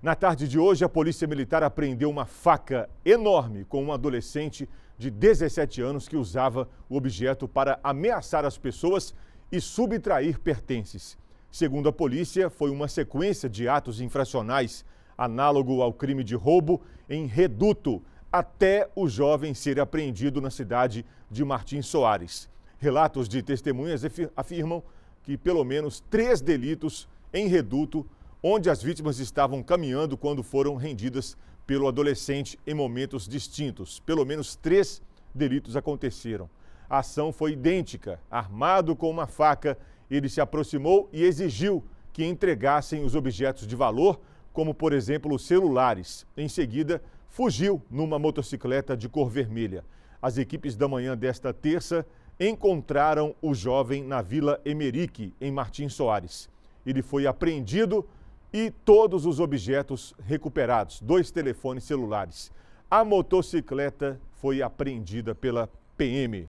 Na tarde de hoje, a Polícia Militar apreendeu uma faca enorme com um adolescente de 17 anos que usava o objeto para ameaçar as pessoas e subtrair pertences. Segundo a polícia, foi uma sequência de atos infracionais análogo ao crime de roubo em reduto, até o jovem ser apreendido na cidade de Martins Soares. Relatos de testemunhas afirmam que pelo menos três delitos em reduto onde as vítimas estavam caminhando quando foram rendidas pelo adolescente em momentos distintos. Pelo menos três delitos aconteceram. A ação foi idêntica. Armado com uma faca, ele se aproximou e exigiu que entregassem os objetos de valor, como por exemplo os celulares. Em seguida, fugiu numa motocicleta de cor vermelha. As equipes da manhã desta terça encontraram o jovem na Vila Emerique, em Martins Soares. Ele foi apreendido e todos os objetos recuperados, dois telefones celulares. A motocicleta foi apreendida pela PM.